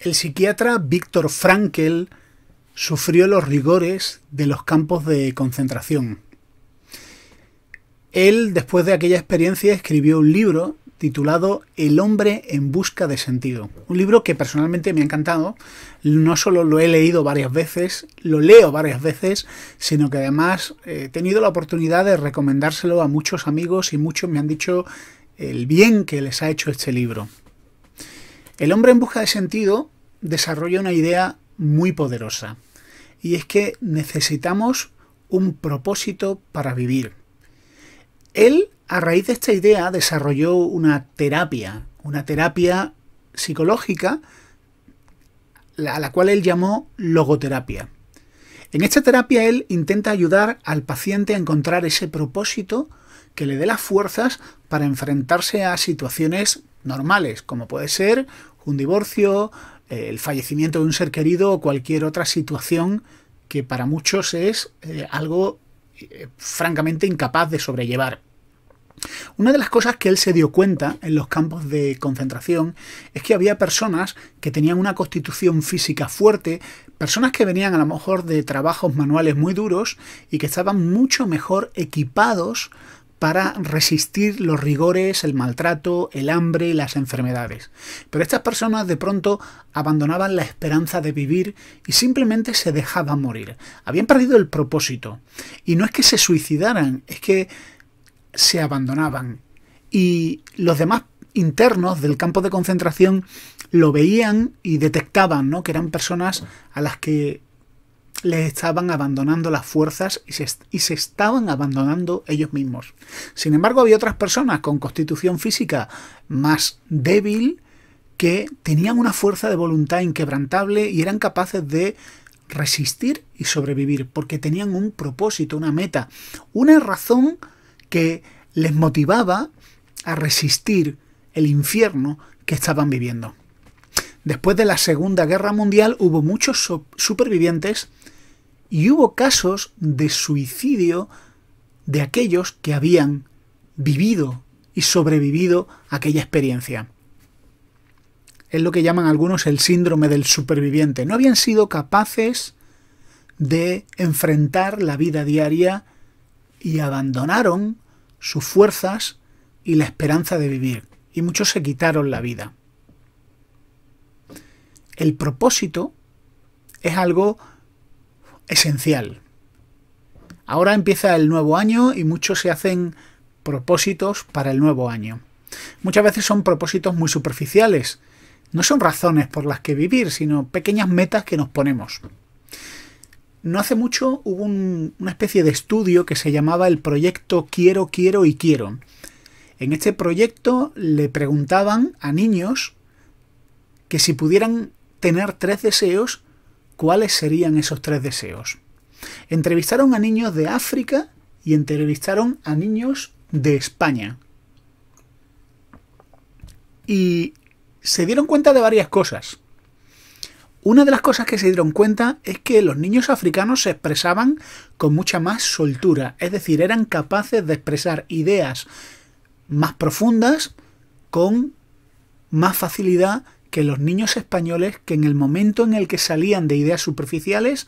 El psiquiatra Víctor Frankl sufrió los rigores de los campos de concentración. Él, después de aquella experiencia, escribió un libro titulado El hombre en busca de sentido. Un libro que personalmente me ha encantado. No solo lo he leído varias veces, lo leo varias veces, sino que además eh, he tenido la oportunidad de recomendárselo a muchos amigos y muchos me han dicho el bien que les ha hecho este libro. El hombre en busca de sentido desarrolla una idea muy poderosa, y es que necesitamos un propósito para vivir. Él, a raíz de esta idea, desarrolló una terapia, una terapia psicológica a la cual él llamó logoterapia. En esta terapia él intenta ayudar al paciente a encontrar ese propósito que le dé las fuerzas para enfrentarse a situaciones normales, como puede ser un divorcio, eh, el fallecimiento de un ser querido o cualquier otra situación que para muchos es eh, algo eh, francamente incapaz de sobrellevar. Una de las cosas que él se dio cuenta en los campos de concentración es que había personas que tenían una constitución física fuerte, personas que venían a lo mejor de trabajos manuales muy duros y que estaban mucho mejor equipados para resistir los rigores, el maltrato, el hambre, las enfermedades. Pero estas personas de pronto abandonaban la esperanza de vivir y simplemente se dejaban morir. Habían perdido el propósito. Y no es que se suicidaran, es que se abandonaban. Y los demás internos del campo de concentración lo veían y detectaban, ¿no? Que eran personas a las que les estaban abandonando las fuerzas y se, y se, estaban abandonando ellos mismos. Sin embargo, había otras personas con constitución física más débil que tenían una fuerza de voluntad inquebrantable y eran capaces de resistir y sobrevivir, porque tenían un propósito, una meta, una razón que les motivaba a resistir el infierno que estaban viviendo. Después de la Segunda Guerra Mundial hubo muchos supervivientes y hubo casos de suicidio de aquellos que habían vivido y sobrevivido aquella experiencia. Es lo que llaman algunos el síndrome del superviviente. No habían sido capaces de enfrentar la vida diaria y abandonaron sus fuerzas y la esperanza de vivir. Y muchos se quitaron la vida. El propósito es algo esencial. Ahora empieza el nuevo año y muchos se hacen propósitos para el nuevo año. Muchas veces son propósitos muy superficiales. No son razones por las que vivir, sino pequeñas metas que nos ponemos. No hace mucho hubo una especie de estudio que se llamaba el proyecto Quiero, quiero y quiero. En este proyecto le preguntaban a niños que si pudieran tener tres deseos, cuáles serían esos tres deseos. Entrevistaron a niños de África y entrevistaron a niños de España. Y se dieron cuenta de varias cosas. Una de las cosas que se dieron cuenta es que los niños africanos se expresaban con mucha más soltura, es decir, eran capaces de expresar ideas más profundas con más facilidad que los niños españoles que en el momento en el que salían de ideas superficiales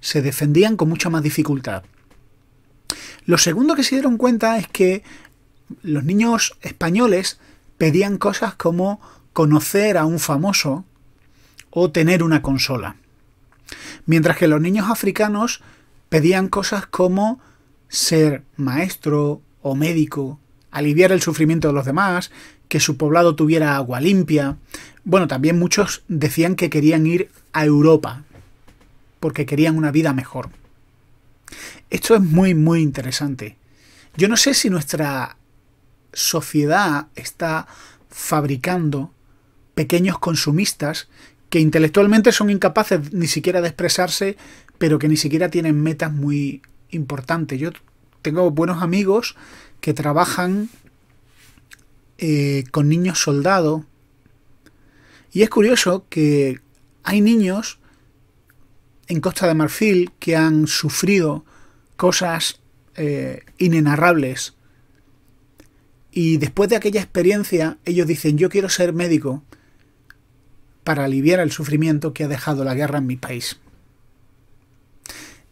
se defendían con mucha más dificultad. Lo segundo que se dieron cuenta es que los niños españoles pedían cosas como conocer a un famoso o tener una consola. Mientras que los niños africanos pedían cosas como ser maestro o médico aliviar el sufrimiento de los demás, que su poblado tuviera agua limpia. Bueno, también muchos decían que querían ir a Europa, porque querían una vida mejor. Esto es muy, muy interesante. Yo no sé si nuestra sociedad está fabricando pequeños consumistas que intelectualmente son incapaces ni siquiera de expresarse, pero que ni siquiera tienen metas muy importantes. Yo tengo buenos amigos que trabajan eh, con niños soldados. Y es curioso que hay niños en Costa de Marfil que han sufrido cosas eh, inenarrables. Y después de aquella experiencia, ellos dicen, yo quiero ser médico para aliviar el sufrimiento que ha dejado la guerra en mi país.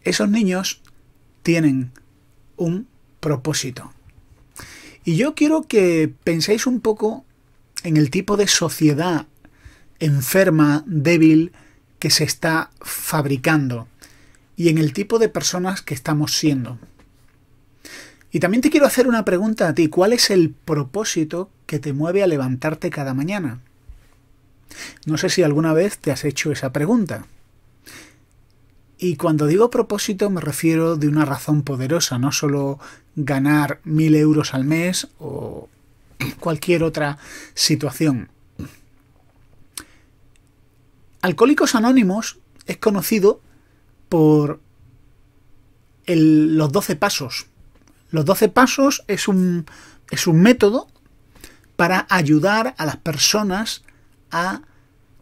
Esos niños tienen un propósito. Y yo quiero que penséis un poco en el tipo de sociedad enferma, débil, que se está fabricando y en el tipo de personas que estamos siendo. Y también te quiero hacer una pregunta a ti. ¿Cuál es el propósito que te mueve a levantarte cada mañana? No sé si alguna vez te has hecho esa pregunta. Y cuando digo propósito me refiero de una razón poderosa, no solo ganar mil euros al mes o cualquier otra situación. Alcohólicos Anónimos es conocido por los 12 pasos. Los 12 pasos es un, es un método para ayudar a las personas a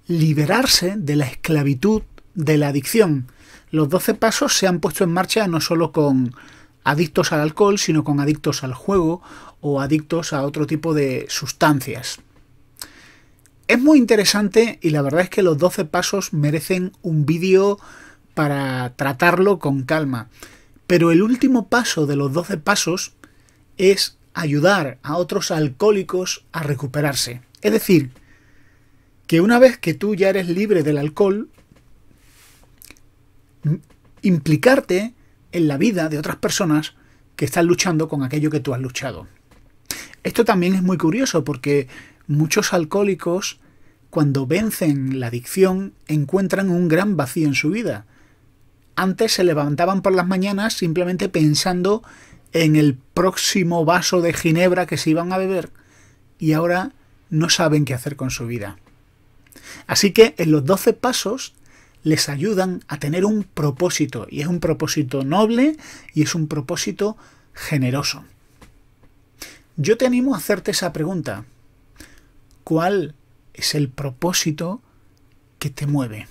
liberarse de la esclavitud de la adicción los 12 pasos se han puesto en marcha no solo con adictos al alcohol, sino con adictos al juego o adictos a otro tipo de sustancias. Es muy interesante y la verdad es que los 12 pasos merecen un vídeo para tratarlo con calma. Pero el último paso de los 12 pasos es ayudar a otros alcohólicos a recuperarse. Es decir, que una vez que tú ya eres libre del alcohol, implicarte en la vida de otras personas que están luchando con aquello que tú has luchado. Esto también es muy curioso porque muchos alcohólicos cuando vencen la adicción encuentran un gran vacío en su vida. Antes se levantaban por las mañanas simplemente pensando en el próximo vaso de ginebra que se iban a beber y ahora no saben qué hacer con su vida. Así que en los 12 pasos les ayudan a tener un propósito, y es un propósito noble y es un propósito generoso. Yo te animo a hacerte esa pregunta. ¿Cuál es el propósito que te mueve?